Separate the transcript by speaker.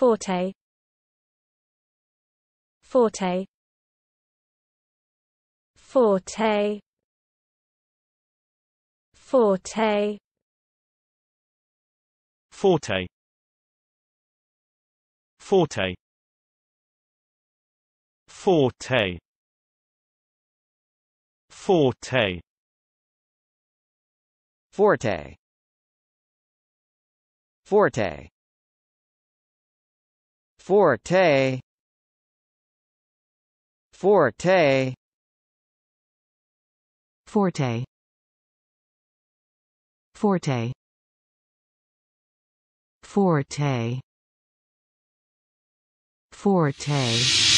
Speaker 1: Forte Forte Forte Forte Forte Forte Forte Forte Forte Forte Forte Forte Forte Forte Forte
Speaker 2: Forte